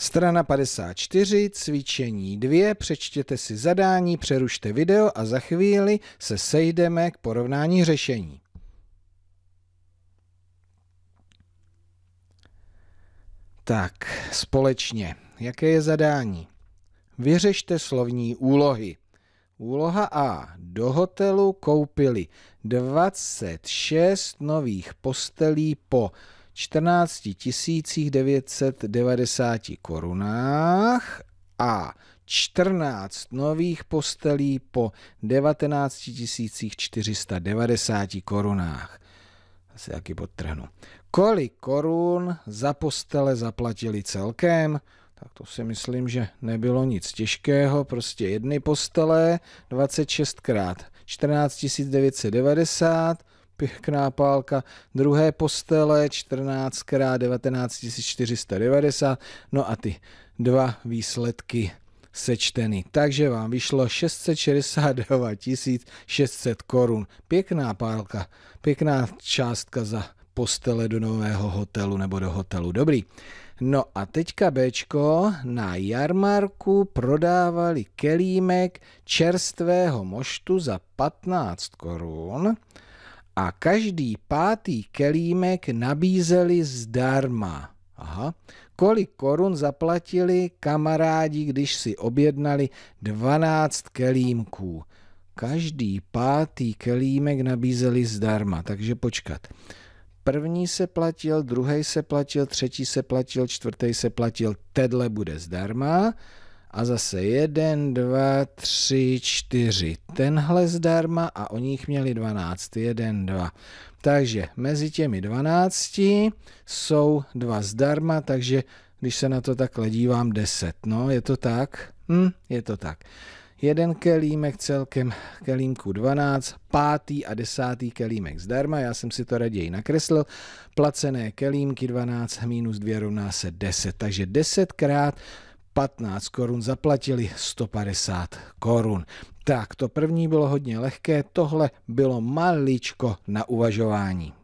Strana 54, cvičení 2, přečtěte si zadání, přerušte video a za chvíli se sejdeme k porovnání řešení. Tak, společně. Jaké je zadání? Vyřešte slovní úlohy. Úloha A. Do hotelu koupili 26 nových postelí po 14 990 korunách a 14 nových postelí po 19 490 korunách. Asi jaký podtrhnu. Kolik korun za postele zaplatili celkem? Tak to si myslím, že nebylo nic těžkého, prostě jedny postele 26 krát 14 990 pěkná pálka, druhé postele 14 x 19490, no a ty dva výsledky sečteny. Takže vám vyšlo 669 600 korun. Pěkná pálka, pěkná částka za postele do nového hotelu nebo do hotelu. Dobrý. No a teďka Bčko na jarmarku prodávali kelímek čerstvého moštu za 15 korun a každý pátý kelímek nabízeli zdarma. Aha. Kolik korun zaplatili kamarádi, když si objednali 12 kelímků? Každý pátý kelímek nabízeli zdarma, takže počkat. První se platil, druhý se platil, třetí se platil, čtvrtý se platil, tedle bude zdarma. A zase jeden, dva, tři, čtyři. Tenhle zdarma a o nich měli 12. Jeden, dva. Takže mezi těmi 12 jsou dva zdarma, takže když se na to takhle dívám, 10. No, je to tak? Hm, je to tak. Jeden kelímek celkem, kelímku 12, pátý a desátý kelímek zdarma, já jsem si to raději nakreslil. Placené kelímky 12 minus 2 rovná se 10, takže 10 krát 15 korun zaplatili 150 korun. Tak, to první bylo hodně lehké, tohle bylo maličko na uvažování.